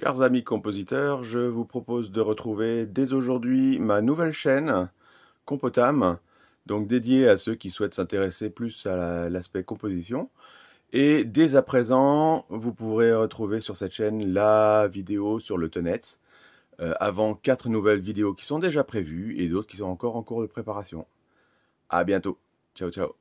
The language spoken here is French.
Chers amis compositeurs, je vous propose de retrouver dès aujourd'hui ma nouvelle chaîne Compotam, donc dédiée à ceux qui souhaitent s'intéresser plus à l'aspect composition. Et dès à présent, vous pourrez retrouver sur cette chaîne la vidéo sur le tonnet, euh, avant quatre nouvelles vidéos qui sont déjà prévues et d'autres qui sont encore en cours de préparation. À bientôt. Ciao ciao.